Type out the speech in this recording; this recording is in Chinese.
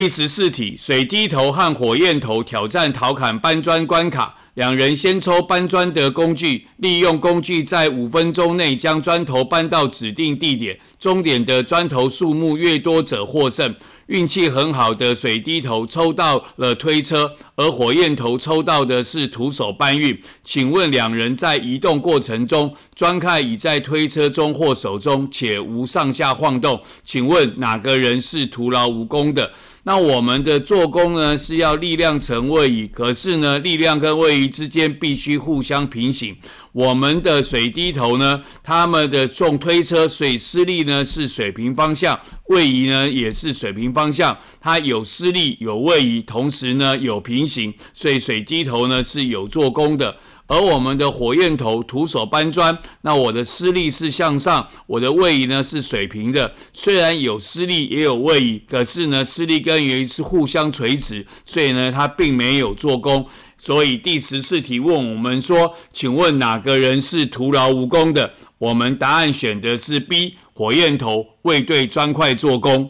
第十四题：水滴头和火焰头挑战陶侃搬砖关卡。两人先抽搬砖的工具，利用工具在五分钟内将砖头搬到指定地点。终点的砖头数目越多者获胜。运气很好的水滴头抽到了推车，而火焰头抽到的是徒手搬运。请问两人在移动过程中，砖块已在推车中或手中，且无上下晃动。请问哪个人是徒劳无功的？那我们的做工呢是要力量乘位移，可是呢力量跟位移之间必须互相平行。我们的水滴头呢，它们的重推车水施力呢是水平方向，位移呢也是水平方向，它有施力有位移，同时呢有平行，所以水滴头呢是有做功的。而我们的火焰头徒手搬砖，那我的施力是向上，我的位移呢是水平的，虽然有施力也有位移，可是呢施力跟位移是互相垂直，所以呢它并没有做功。所以第十四题问我们说，请问哪个人是徒劳无功的？我们答案选的是 B，火焰头未对砖块做功。